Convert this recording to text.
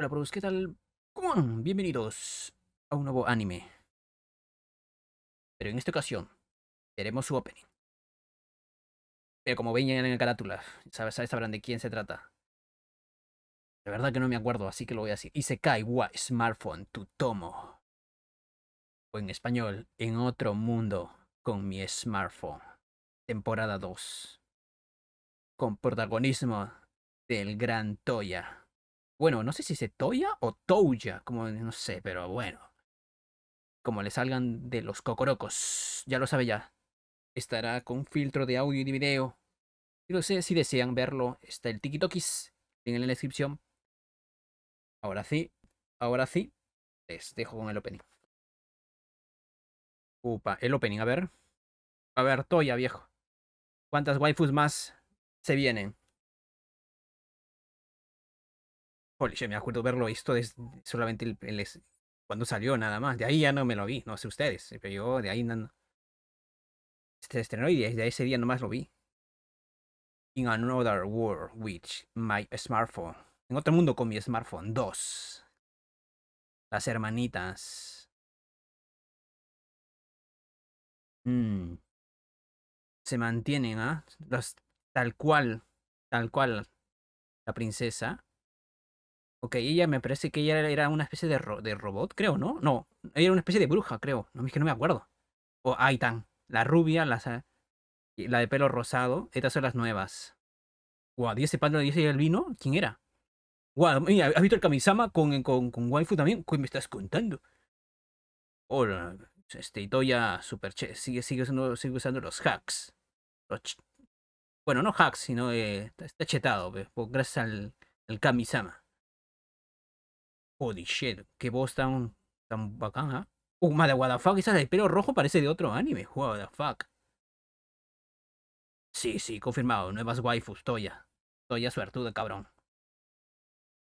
Hola, ¿qué tal? ¿Cómo Bienvenidos a un nuevo anime. Pero en esta ocasión, veremos su opening. Pero como ven en el carátula, ¿sabes? sabrán de quién se trata. La verdad que no me acuerdo, así que lo voy a decir. cae, wa Smartphone tu tomo. O en español, en otro mundo con mi smartphone. Temporada 2. Con protagonismo del gran Toya. Bueno, no sé si se Toya o Touya, como no sé, pero bueno. Como le salgan de los cocorocos, ya lo sabe ya. Estará con filtro de audio y de video. Y no sé si desean verlo, está el TikTokis en la descripción. Ahora sí, ahora sí, les dejo con el opening. Upa, el opening, a ver. A ver, Toya, viejo. ¿Cuántas waifus más se vienen? Holy shit, me acuerdo verlo esto solamente cuando salió nada más. De ahí ya no me lo vi, no sé ustedes, pero yo de ahí no, Este estrenó y desde ese día nomás lo vi. In another world which my smartphone. En otro mundo con mi smartphone. Dos. Las hermanitas. Mm. Se mantienen, ¿ah? Tal cual. Tal cual. La princesa. Ok, ella me parece que ella era una especie de, de robot, creo, ¿no? No, ella era una especie de bruja, creo. No, es que no me acuerdo. O Aitan, la rubia, la, la de pelo rosado. Estas son las nuevas. Guau, wow, ese 10 y el vino, ¿Quién era? Guau, wow, ¿has visto el Kamisama eh, con, con, Waifu también? ¿Qué me estás contando? Hola, este, Itoya super che, sigue, sigue, usando, sigue usando los hacks. bueno, no hacks, sino eh, está chetado, pues, gracias al, al Kamisama. Holy shit, qué voz tan, tan bacán, ¿eh? Uh, madre, what the fuck, esa de pelo rojo parece de otro anime, what the fuck. Sí, sí, confirmado, nuevas waifus, Toya. Toya suertuda, cabrón.